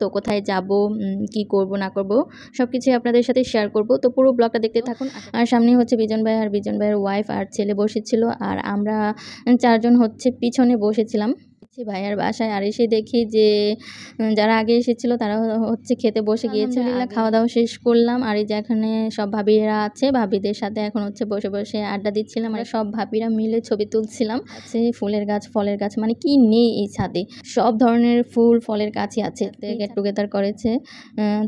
তো কোথায় যাব কি করব না করব সব কিছুই আপনাদের সাথে শেয়ার করব তো পুরো ব্লগটা দেখতে oh, থাকুন আচ্ছা। আর সামনে হচ্ছে বিজন ভাই আর বিজন ভাইয়ের ওয়াইফ আর ছেলে বসেছিল আর আমরা চারজন হচ্ছে পিছনে বসেছিলাম যাচ্ছি ভাইয়ার বাসায় আর এসে দেখি যে যারা আগে এসেছিল তারা হচ্ছে খেতে বসে গিয়েছে খাওয়া দাওয়া শেষ করলাম আর এই যে এখানে সব ভাবিরা আছে ভাবিদের সাথে এখন হচ্ছে বসে বসে আড্ডা দিচ্ছিলাম আর সব ভাবিরা মিলে ছবি তুলছিলাম আছে ফুলের গাছ ফলের গাছ মানে কি নেই এই ছাদে সব ধরনের ফুল ফলের গাছই আছে গেট আচ্ছা, টুগেদার আচ্ছা। করেছে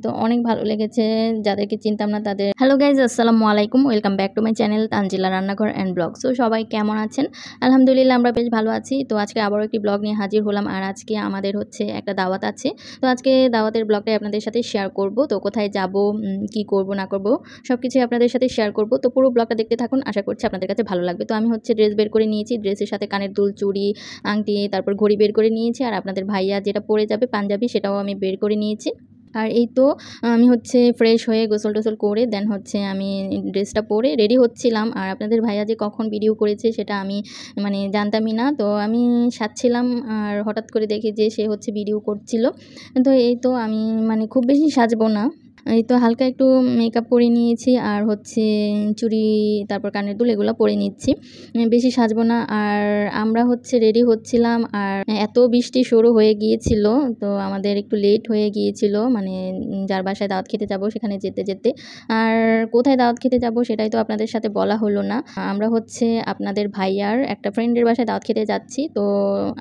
তো অনেক ভালো লেগেছে যাদেরকে চিনতাম না তাদের হ্যালো গাইজ আসসালামু আলাইকুম welcome back to my channel Tanzila রান্নাঘর অ্যান্ড ব্লগ সো সবাই কেমন আছেন আলহামদুলিল্লাহ আমরা বেশ ভালো আছি তো আজকে আবারও একটি ব্লগ নিয়ে হাজির হলাম আর আজকে আমাদের হচ্ছে একটা দাওয়াত আছে তো আজকে দাওয়াতের ব্লগটাই আপনাদের সাথে শেয়ার করব তো কোথায় যাব কি করব না করব সব কিছুই আপনাদের সাথে শেয়ার করব তো পুরো ব্লগটা দেখতে থাকুন আশা করছি আপনাদের কাছে ভালো লাগবে তো আমি হচ্ছে ড্রেস বের করে নিয়েছি ড্রেসের সাথে কানের দুল চুড়ি আংটি তারপর ঘড়ি বের করে নিয়েছি আর আপনাদের ভাইয়া যেটা পরে যাবে পাঞ্জাবি সেটাও আমি বের করে নিয়েছি আর এই তো আমি হচ্ছে ফ্রেশ হয়ে গোসল টোসল করে দেন হচ্ছে আমি ড্রেসটা পরে রেডি হচ্ছিলাম আর আপনাদের ভাইয়া যে কখন ভিডিও করেছে সেটা আমি মানে জানতামই না তো আমি সাজছিলাম আর হঠাৎ করে দেখি যে সে হচ্ছে ভিডিও করছিল তো এই তো আমি মানে খুব বেশি সাজবো না এই তো হালকা একটু মেকআপ করে নিয়েছি আর হচ্ছে চুড়ি তারপর কানের দুল এগুলো পরে নিচ্ছি বেশি সাজবো না আর আমরা হচ্ছে রেডি হচ্ছিলাম আর এত বৃষ্টি শুরু হয়ে গিয়েছিল তো আমাদের একটু লেট হয়ে গিয়েছিল মানে যার বাসায় দাওয়াত খেতে যাব সেখানে যেতে যেতে আর কোথায় দাওয়াত খেতে যাব সেটাই তো আপনাদের সাথে বলা হলো না আমরা হচ্ছে আপনাদের ভাইয়ার একটা ফ্রেন্ডের বাসায় দাওয়াত খেতে যাচ্ছি তো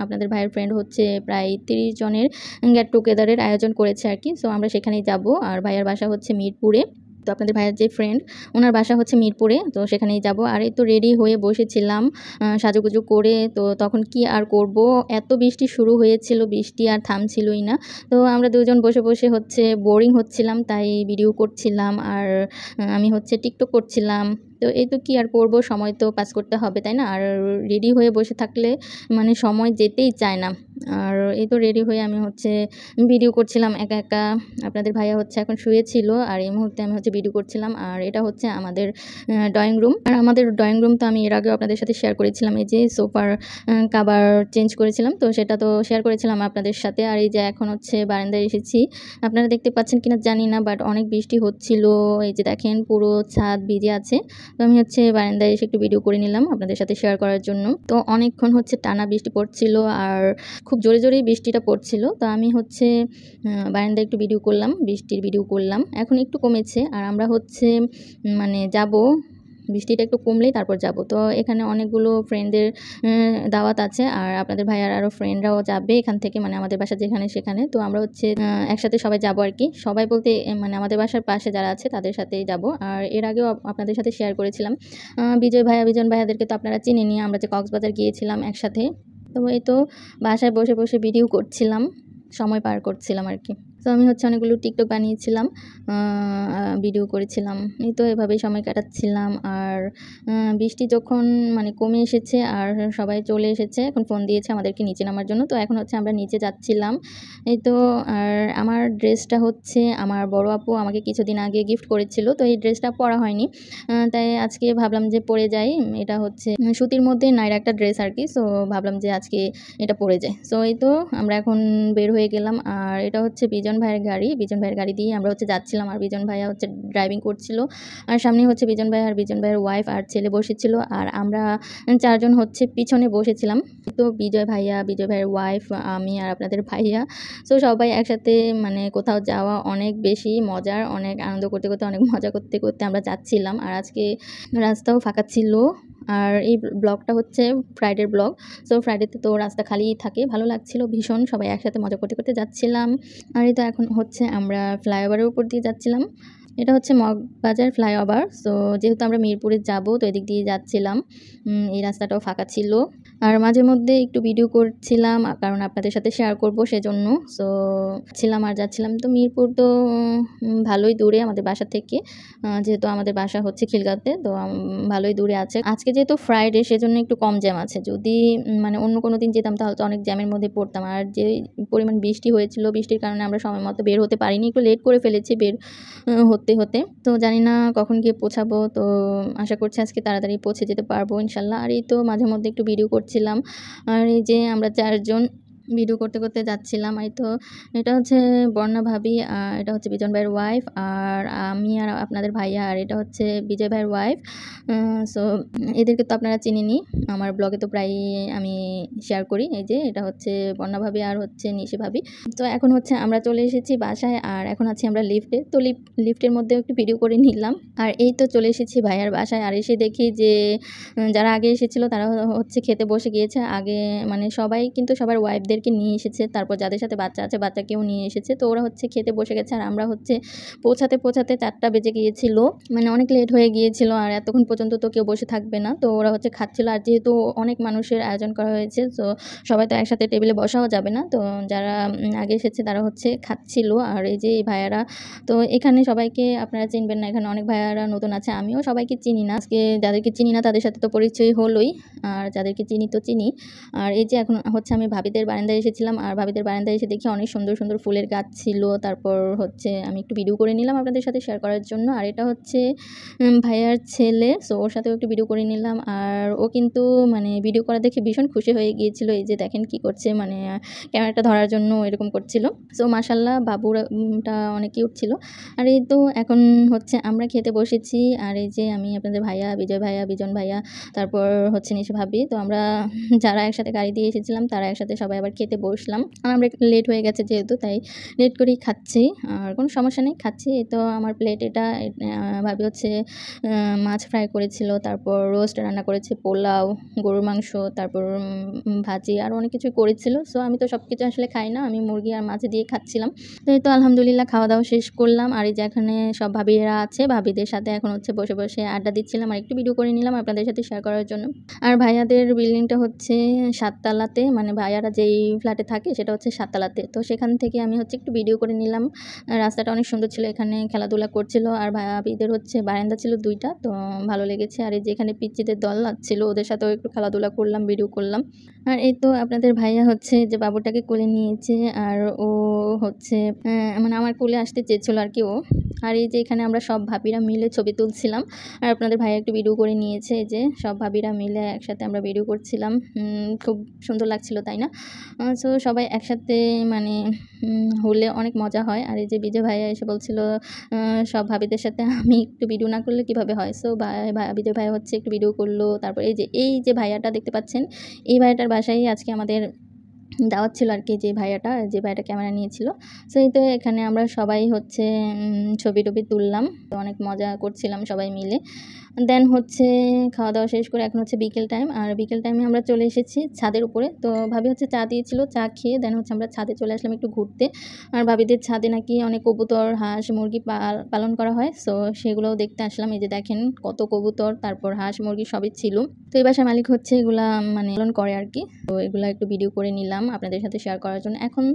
আপনাদের ভাইয়ের ফ্রেন্ড হচ্ছে প্রায় তিরিশ জনের গেট টুগেদারের আয়োজন করেছে আর কি সো আমরা সেখানেই যাব আর ভাইয়ার বাসা হচ্ছে মিরপুরে তো আপনাদের ভাইয়ের যে ফ্রেন্ড ওনার বাসা হচ্ছে মিরপুরে তো সেখানেই যাব আর এই তো রেডি হয়ে বসেছিলাম সাজুগুজু করে তো তখন কি আর করব এত বৃষ্টি শুরু হয়েছিল বৃষ্টি আর থামছিলই না তো আমরা দুজন বসে বসে হচ্ছে বোরিং হচ্ছিলাম তাই ভিডিও করছিলাম আর আমি হচ্ছে টিকটক করছিলাম তো এই তো কি আর করবো সময় তো পাস করতে হবে তাই না আর রেডি হয়ে বসে থাকলে মানে সময় যেতেই চায় না আর এই তো রেডি হয়ে আমি হচ্ছে ভিডিও করছিলাম একা একা আপনাদের ভাইয়া হচ্ছে এখন শুয়েছিল আর এই মুহূর্তে আমি হচ্ছে ভিডিও করছিলাম আর এটা হচ্ছে আমাদের ড্রয়িং রুম আর আমাদের ড্রয়িং রুম তো আমি এর আগেও আপনাদের সাথে শেয়ার করেছিলাম এই যে সোফার কাবার চেঞ্জ করেছিলাম তো সেটা তো শেয়ার করেছিলাম আপনাদের সাথে আর এই যে এখন হচ্ছে বারান্দায় এসেছি আপনারা দেখতে পাচ্ছেন কিনা জানি না বাট অনেক বৃষ্টি হচ্ছিল এই যে দেখেন পুরো ছাদ ভিজে আছে তো আমি হচ্ছে বারান্দায় এসে একটু ভিডিও করে নিলাম আপনাদের সাথে শেয়ার করার জন্য তো অনেকক্ষণ হচ্ছে টানা বৃষ্টি পড়ছিল আর খুব জোরে জোরেই বৃষ্টিটা পড়ছিল তো আমি হচ্ছে বারান্দায় একটু ভিডিও করলাম বৃষ্টির ভিডিও করলাম এখন একটু কমেছে আর আমরা হচ্ছে মানে যাব বৃষ্টিটা একটু কমলেই তারপর যাব তো এখানে অনেকগুলো ফ্রেন্ডদের দাওয়াত আছে আর আপনাদের ভাই আর আরও ফ্রেন্ডরাও যাবে এখান থেকে মানে আমাদের বাসা যেখানে সেখানে তো আমরা হচ্ছে একসাথে সবাই যাব আর কি সবাই বলতে মানে আমাদের বাসার পাশে যারা আছে তাদের সাথেই যাব আর এর আগেও আপনাদের সাথে শেয়ার করেছিলাম বিজয় ভাইয়া বিজন ভাইয়াদেরকে তো আপনারা চিনে নিয়ে আমরা যে কক্সবাজার গিয়েছিলাম একসাথে তো এই তো বাসায় বসে বসে ভিডিও করছিলাম সময় পার করছিলাম আর কি তো আমি হচ্ছে অনেকগুলো টিকটক বানিয়েছিলাম ভিডিও করেছিলাম এই তো এভাবেই সময় কাটাচ্ছিলাম আর বৃষ্টি যখন মানে কমে এসেছে আর সবাই চলে এসেছে এখন ফোন দিয়েছে আমাদেরকে নিচে নামার জন্য তো এখন হচ্ছে আমরা নিচে যাচ্ছিলাম এই তো আর আমার ড্রেসটা হচ্ছে আমার বড় আপু আমাকে কিছুদিন আগে গিফট করেছিল তো এই ড্রেসটা পরা হয়নি তাই আজকে ভাবলাম যে পরে যাই এটা হচ্ছে সুতির মধ্যে নাইরা একটা ড্রেস আর কি সো ভাবলাম যে আজকে এটা পরে যায় সো এই তো আমরা এখন বের হয়ে গেলাম আর এটা হচ্ছে বিজয় বিজন ভাইয়ের গাড়ি বিজন ভাইয়ের গাড়ি দিয়ে আমরা হচ্ছে যাচ্ছিলাম আর বিজন ভাইয়া হচ্ছে ড্রাইভিং করছিল আর সামনে হচ্ছে বিজন ভাই আর বিজন ভাইয়ের ওয়াইফ আর ছেলে বসেছিল আর আমরা চারজন হচ্ছে পিছনে বসেছিলাম তো বিজয় ভাইয়া বিজয় ভাইয়ের ওয়াইফ আমি আর আপনাদের ভাইয়া সো সবাই একসাথে মানে কোথাও যাওয়া অনেক বেশি মজার অনেক আনন্দ করতে করতে অনেক মজা করতে করতে আমরা যাচ্ছিলাম আর আজকে রাস্তাও ফাঁকা ছিল আর এই ব্লগটা হচ্ছে ফ্রাইডের ব্লগ সো ফ্রাইডেতে তো রাস্তা খালি থাকে ভালো লাগছিল ভীষণ সবাই একসাথে মজা করতে করতে যাচ্ছিলাম আর এই তো এখন হচ্ছে আমরা ফ্লাইওভারের উপর দিয়ে যাচ্ছিলাম এটা হচ্ছে মগবাজার ফ্লাইওভার সো যেহেতু আমরা মিরপুরে যাব তো এদিক দিয়ে যাচ্ছিলাম এই রাস্তাটাও ফাঁকা ছিল আর মাঝে মধ্যে একটু ভিডিও করছিলাম কারণ আপনাদের সাথে শেয়ার করবো সেজন্য সো ছিলাম আর যাচ্ছিলাম তো মিরপুর তো ভালোই দূরে আমাদের বাসা থেকে যেহেতু আমাদের বাসা হচ্ছে খিলগাঁতে তো ভালোই দূরে আছে আজকে যেহেতু ফ্রাইডে সেজন্য একটু কম জ্যাম আছে যদি মানে অন্য কোনো দিন যেতাম তাহলে তো অনেক জ্যামের মধ্যে পড়তাম আর যে পরিমাণ বৃষ্টি হয়েছিল বৃষ্টির কারণে আমরা সময় মতো বের হতে পারিনি একটু লেট করে ফেলেছি বের হতে হতে হতে তো জানি না কখন গিয়ে পৌঁছাবো তো আশা করছি আজকে তাড়াতাড়ি পৌঁছে যেতে পারবো ইনশাল্লাহ আর এই তো মাঝে মধ্যে একটু ভিডিও করছিলাম আর এই যে আমরা চারজন ভিডিও করতে করতে যাচ্ছিলাম এই তো এটা হচ্ছে বর্ণা ভাবি আর এটা হচ্ছে বিজন ভাইয়ের ওয়াইফ আর আমি আর আপনাদের ভাইয়া আর এটা হচ্ছে বিজয় ভাইয়ের ওয়াইফ সো এদেরকে তো আপনারা চিনেনি আমার ব্লগে তো প্রায় আমি শেয়ার করি এই যে এটা হচ্ছে বর্ণা ভাবি আর হচ্ছে নিশি ভাবি তো এখন হচ্ছে আমরা চলে এসেছি বাসায় আর এখন আছি আমরা লিফটে তো লিফটের মধ্যে একটু ভিডিও করে নিলাম আর এই তো চলে এসেছি ভাইয়ার বাসায় আর এসে দেখি যে যারা আগে এসেছিলো তারা হচ্ছে খেতে বসে গিয়েছে আগে মানে সবাই কিন্তু সবার ওয়াইফদের তাদেরকে নিয়ে এসেছে তারপর যাদের সাথে বাচ্চা আছে বাচ্চাকেও নিয়ে এসেছে তো ওরা হচ্ছে খেতে বসে গেছে আর আমরা হচ্ছে পৌঁছাতে পৌঁছাতে চারটা বেজে গিয়েছিল মানে অনেক লেট হয়ে গিয়েছিল আর এতক্ষণ পর্যন্ত তো কেউ বসে থাকবে না তো ওরা হচ্ছে খাচ্ছিল আর যেহেতু অনেক মানুষের আয়োজন করা হয়েছে তো সবাই তো একসাথে টেবিলে বসাও যাবে না তো যারা আগে এসেছে তারা হচ্ছে খাচ্ছিল আর এই যে ভাইয়ারা তো এখানে সবাইকে আপনারা চিনবেন না এখানে অনেক ভাইয়ারা নতুন আছে আমিও সবাইকে চিনি না আজকে যাদেরকে চিনি না তাদের সাথে তো পরিচয় হলোই আর যাদেরকে চিনি তো চিনি আর এই যে এখন হচ্ছে আমি ভাবিদের বারান্দা বারান্দায় এসেছিলাম আর ভাবিদের বারান্দায় এসে দেখি অনেক সুন্দর সুন্দর ফুলের গাছ ছিল তারপর হচ্ছে আমি একটু ভিডিও করে নিলাম আপনাদের সাথে শেয়ার করার জন্য আর এটা হচ্ছে ভাইয়ার ছেলে সো ওর সাথেও একটু ভিডিও করে নিলাম আর ও কিন্তু মানে ভিডিও করা দেখে ভীষণ খুশি হয়ে গিয়েছিল এই যে দেখেন কি করছে মানে ক্যামেরাটা ধরার জন্য এরকম করছিল সো মাসাল্লাহ বাবুরটা অনেক কিউট ছিল আর এই তো এখন হচ্ছে আমরা খেতে বসেছি আর এই যে আমি আপনাদের ভাইয়া বিজয় ভাইয়া বিজন ভাইয়া তারপর হচ্ছে নিশে ভাবি তো আমরা যারা একসাথে গাড়ি দিয়ে এসেছিলাম তারা একসাথে সবাই আবার খাবার খেতে বসলাম আমার লেট হয়ে গেছে যেহেতু তাই লেট করেই খাচ্ছি আর কোনো সমস্যা নেই খাচ্ছি তো আমার প্লেট এটা ভাবি হচ্ছে মাছ ফ্রাই করেছিল তারপর রোস্ট রান্না করেছে পোলাও গরুর মাংস তারপর ভাজি আর অনেক কিছু করেছিল সো আমি তো সব কিছু আসলে খাই না আমি মুরগি আর মাছ দিয়ে খাচ্ছিলাম তো এই তো আলহামদুলিল্লাহ খাওয়া দাওয়া শেষ করলাম আর এই যে এখানে সব ভাবিরা আছে ভাবিদের সাথে এখন হচ্ছে বসে বসে আড্ডা দিচ্ছিলাম আর একটু ভিডিও করে নিলাম আপনাদের সাথে শেয়ার করার জন্য আর ভাইয়াদের বিল্ডিংটা হচ্ছে সাততলাতে মানে ভাইয়ারা যেই যেই ফ্ল্যাটে থাকে সেটা হচ্ছে সাততলাতে তো সেখান থেকে আমি হচ্ছে একটু ভিডিও করে নিলাম রাস্তাটা অনেক সুন্দর ছিল এখানে খেলাধুলা করছিল আর ভাবিদের হচ্ছে বারান্দা ছিল দুইটা তো ভালো লেগেছে আর এই যেখানে পিচ্চিদের দল ছিল ওদের সাথেও একটু খেলাধুলা করলাম ভিডিও করলাম আর এই তো আপনাদের ভাইয়া হচ্ছে যে বাবুটাকে কোলে নিয়েছে আর ও হচ্ছে মানে আমার কোলে আসতে চেয়েছিল আর কি ও আর এই যে এখানে আমরা সব ভাবিরা মিলে ছবি তুলছিলাম আর আপনাদের ভাইয়া একটু ভিডিও করে নিয়েছে যে সব ভাবিরা মিলে একসাথে আমরা ভিডিও করছিলাম খুব সুন্দর লাগছিল তাই না সো সবাই একসাথে মানে হলে অনেক মজা হয় আর এই যে বিজয় ভাইয়া এসে বলছিল সব ভাবিদের সাথে আমি একটু ভিডিও না করলে কিভাবে হয় সো ভাই বিজয় ভাইয়া হচ্ছে একটু ভিডিও করলো তারপর এই যে এই যে ভাইয়াটা দেখতে পাচ্ছেন এই ভাইয়াটার বাসায় আজকে আমাদের দাওয়াত ছিল আর কি যে ভাইয়াটা যে ভাইয়াটা ক্যামেরা নিয়েছিল সো এই তো এখানে আমরা সবাই হচ্ছে ছবি টবি তুললাম তো অনেক মজা করছিলাম সবাই মিলে দেন হচ্ছে খাওয়া দাওয়া শেষ করে এখন হচ্ছে বিকেল টাইম আর বিকেল টাইমে আমরা চলে এসেছি ছাদের উপরে তো ভাবি হচ্ছে চা দিয়েছিল চা খেয়ে দেন হচ্ছে আমরা ছাদে চলে আসলাম একটু ঘুরতে আর ভাবিদের ছাদে নাকি অনেক কবুতর হাঁস মুরগি পালন করা হয় সো সেগুলোও দেখতে আসলাম এই যে দেখেন কত কবুতর তারপর হাঁস মুরগি সবই ছিল তো এই বাসার মালিক হচ্ছে এগুলা মানে পালন করে আর কি তো এগুলো একটু ভিডিও করে নিলাম আপনাদের সাথে শেয়ার করার জন্য এখন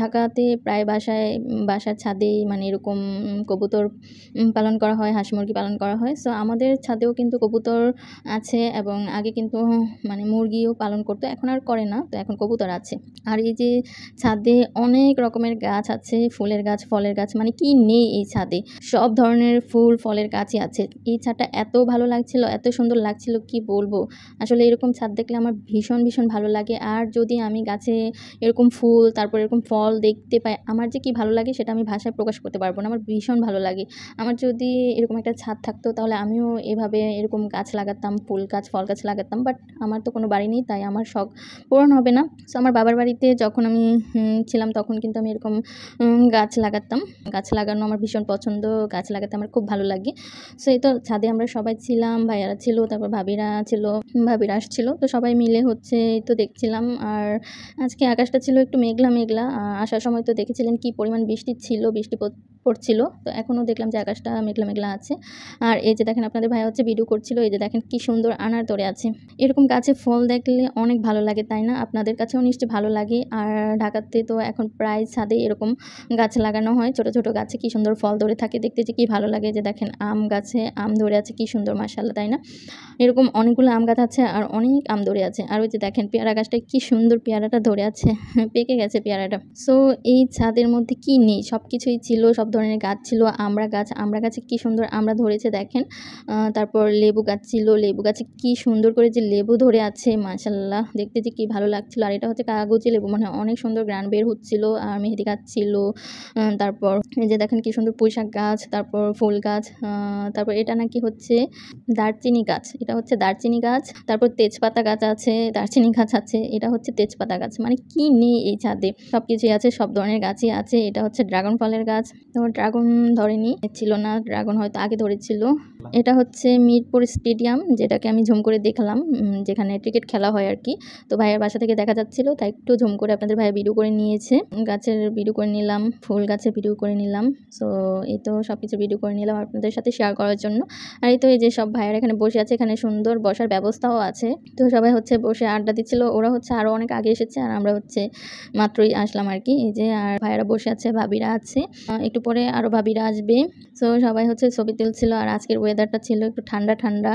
ঢাকাতে প্রায় বাসায় বাসার ছাদে মানে এরকম কবুতর পালন করা হয় হাঁস মুরগি পালন করা হয় সো আমাদের ছাদেও কিন্তু কবুতর আছে এবং আগে কিন্তু মানে মুরগিও পালন করতো এখন আর করে না তো এখন কবুতর আছে আর এই যে ছাদে অনেক রকমের গাছ আছে ফুলের গাছ ফলের গাছ মানে কি নেই এই ছাদে সব ধরনের ফুল ফলের গাছই আছে এই ছাদটা এত ভালো লাগছিল এত সুন্দর লাগছিল কি বলবো আসলে এরকম ছাদ দেখলে আমার ভীষণ ভীষণ ভালো লাগে আর যদি আমি গাছে এরকম ফুল তারপর এরকম ফল দেখতে পাই আমার যে কি ভালো লাগে সেটা আমি ভাষায় প্রকাশ করতে পারবো না আমার ভীষণ ভালো লাগে আমার যদি এরকম একটা ছাদ থাকতো তাহলে আমি আমিও এভাবে এরকম গাছ লাগাতাম ফুল গাছ ফল গাছ লাগাতাম বাট আমার তো কোনো বাড়ি নেই তাই আমার শখ পূরণ হবে না সো আমার বাবার বাড়িতে যখন আমি ছিলাম তখন কিন্তু আমি এরকম গাছ লাগাতাম গাছ লাগানো আমার ভীষণ পছন্দ গাছ লাগাতে আমার খুব ভালো লাগে সো এই তো ছাদে আমরা সবাই ছিলাম ভাইয়ারা ছিল তারপর ভাবিরা ছিল ভাবিরা আসছিল তো সবাই মিলে হচ্ছে তো দেখছিলাম আর আজকে আকাশটা ছিল একটু মেঘলা মেঘলা আসার সময় তো দেখেছিলেন কি পরিমাণ বৃষ্টি ছিল বৃষ্টি পড়ছিল তো এখনও দেখলাম যে আকাশটা মেঘলা মেঘলা আছে আর এই যে দেখেন আপনাদের ভাই হচ্ছে ভিডিও করছিল এই যে দেখেন কি সুন্দর আনার ধরে আছে এরকম গাছে ফল দেখলে অনেক ভালো লাগে তাই না আপনাদের কাছেও নিশ্চয়ই ভালো লাগে আর ঢাকাতে তো এখন প্রায় ছাদে এরকম গাছ লাগানো হয় ছোট ছোট গাছে কি সুন্দর ফল ধরে থাকে দেখতে যে কি ভালো লাগে যে দেখেন আম গাছে আম ধরে আছে কি সুন্দর মার্শাল্লা তাই না এরকম অনেকগুলো আম গাছ আছে আর অনেক আম ধরে আছে আর ওই যে দেখেন পেয়ারা গাছটা কি সুন্দর পেয়ারাটা ধরে আছে পেকে গেছে পেয়ারাটা সো এই ছাদের মধ্যে কি নেই সব কিছুই ছিল সব ধরনের গাছ ছিল আমরা গাছ আমরা গাছে কি সুন্দর আমরা ধরেছে দেখেন তারপর লেবু গাছ ছিল লেবু গাছে কি সুন্দর করে যে লেবু ধরে আছে মাসাল্লাহ দেখতে যে কি ভালো লাগছিল আর এটা হচ্ছে কাগজি লেবু মানে অনেক সুন্দর গ্রান বের হচ্ছিল আর মেহেদি গাছ ছিল তারপর যে দেখেন কি সুন্দর পুঁইশাক গাছ তারপর ফুল গাছ তারপর এটা নাকি হচ্ছে দারচিনি গাছ এটা হচ্ছে দারচিনি গাছ তারপর তেজপাতা গাছ আছে দারচিনি গাছ আছে এটা হচ্ছে তেজপাতা গাছ মানে কি নেই এই ছাদে সব কিছুই আছে সব ধরনের গাছই আছে এটা হচ্ছে ড্রাগন ফলের গাছ ড্রাগন ধরেনি ছিল না ড্রাগন হয়তো আগে ধরেছিল এটা হচ্ছে মিরপুর স্টেডিয়াম যেটাকে আমি ঝুম করে দেখলাম যেখানে ক্রিকেট খেলা হয় আর কি তো ভাইয়ের বাসা থেকে দেখা যাচ্ছিল তাই একটু ঝুম করে আপনাদের ভাইয়া ভিডিও করে নিয়েছে গাছের ভিডিও করে নিলাম ফুল গাছের ভিডিও করে নিলাম সো এই তো সব কিছু ভিডিও করে নিলাম আপনাদের সাথে শেয়ার করার জন্য আর এই তো এই যে সব ভাইয়েরা এখানে বসে আছে এখানে সুন্দর বসার ব্যবস্থাও আছে তো সবাই হচ্ছে বসে আড্ডা দিচ্ছিল ওরা হচ্ছে আরও অনেক আগে এসেছে আর আমরা হচ্ছে মাত্রই আসলাম আর কি এই যে আর ভাইয়েরা বসে আছে ভাবিরা আছে একটু পরে আরও ভাবিরা আসবে সো সবাই হচ্ছে ছবি তুলছিল আর আজকের ওয়েদারটা ছিল একটু ঠান্ডা ঠান্ডা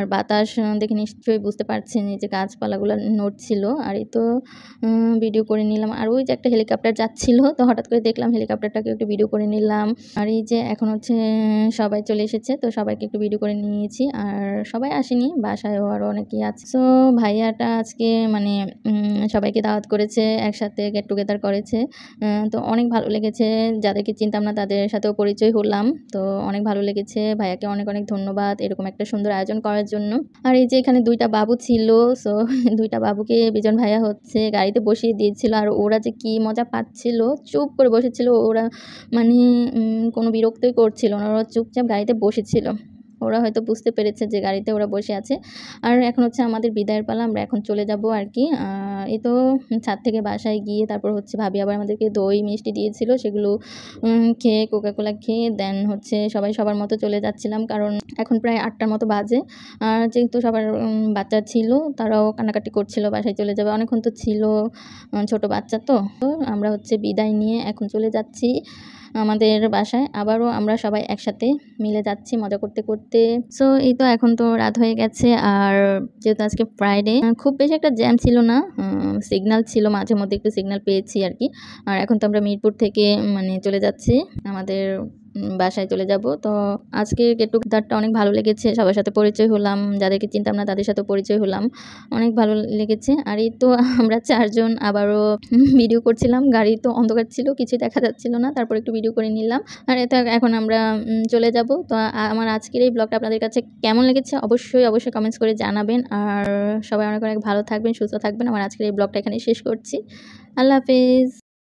আর বাতাস দেখে নিশ্চয়ই বুঝতে পারছেন এই যে গাছপালাগুলো নড়ছিল আর এই তো ভিডিও করে নিলাম আর ওই যে একটা হেলিকপ্টার যাচ্ছিল তো হঠাৎ করে দেখলাম হেলিকপ্টারটাকে একটু ভিডিও করে নিলাম আর এই যে এখন হচ্ছে সবাই চলে এসেছে তো সবাইকে একটু ভিডিও করে নিয়েছি আর সবাই আসেনি বাসায়ও আরও অনেকেই আছে তো ভাইয়াটা আজকে মানে সবাইকে দাওয়াত করেছে একসাথে গেট টুগেদার করেছে তো অনেক ভালো লেগেছে যাদেরকে চিনতাম না তাদের সাথেও পরিচয় হলাম তো অনেক ভালো লেগেছে ভাইয়াকে অনেক অনেক ধন্যবাদ এরকম একটা সুন্দর আয়োজন করার জন্য আর এই যে এখানে দুইটা বাবু ছিল সো দুইটা বাবুকে বিজন ভাইয়া হচ্ছে গাড়িতে বসিয়ে দিয়েছিল আর ওরা যে কি মজা পাচ্ছিল চুপ করে বসেছিল ওরা মানে কোনো বিরক্তই করছিল না ওরা চুপচাপ গাড়িতে বসেছিল ওরা হয়তো বুঝতে পেরেছে যে গাড়িতে ওরা বসে আছে আর এখন হচ্ছে আমাদের বিদায়ের পালা আমরা এখন চলে যাব আর কি এ তো ছাদ থেকে বাসায় গিয়ে তারপর হচ্ছে ভাবি আবার আমাদেরকে দই মিষ্টি দিয়েছিল সেগুলো খেয়ে কোকাকোলা খেয়ে দেন হচ্ছে সবাই সবার মতো চলে যাচ্ছিলাম কারণ এখন প্রায় আটটার মতো বাজে আর যেহেতু সবার বাচ্চা ছিল তারাও কান্নাকাটি করছিল বাসায় চলে যাবে অনেকক্ষণ তো ছিল ছোট বাচ্চা তো আমরা হচ্ছে বিদায় নিয়ে এখন চলে যাচ্ছি আমাদের বাসায় আবারও আমরা সবাই একসাথে মিলে যাচ্ছি মজা করতে করতে সো এই তো এখন তো রাত হয়ে গেছে আর যেহেতু আজকে ফ্রাইডে খুব বেশি একটা জ্যাম ছিল না সিগনাল ছিল মাঝে মধ্যে একটু সিগনাল পেয়েছি আর কি আর এখন তো আমরা মিরপুর থেকে মানে চলে যাচ্ছি আমাদের বাসায় চলে যাব তো আজকে কেটুকদারটা অনেক ভালো লেগেছে সবার সাথে পরিচয় হলাম যাদেরকে চিনতাম না তাদের সাথে পরিচয় হলাম অনেক ভালো লেগেছে আর এই তো আমরা চারজন আবারও ভিডিও করছিলাম গাড়ি তো অন্ধকার ছিল কিছু দেখা যাচ্ছিল না তারপর একটু ভিডিও করে নিলাম আর এটা এখন আমরা চলে যাব তো আমার আজকের এই ব্লগটা আপনাদের কাছে কেমন লেগেছে অবশ্যই অবশ্যই কমেন্টস করে জানাবেন আর সবাই অনেক অনেক ভালো থাকবেন সুস্থ থাকবেন আমার আজকের এই ব্লগটা এখানে শেষ করছি আল্লাহ হাফিজ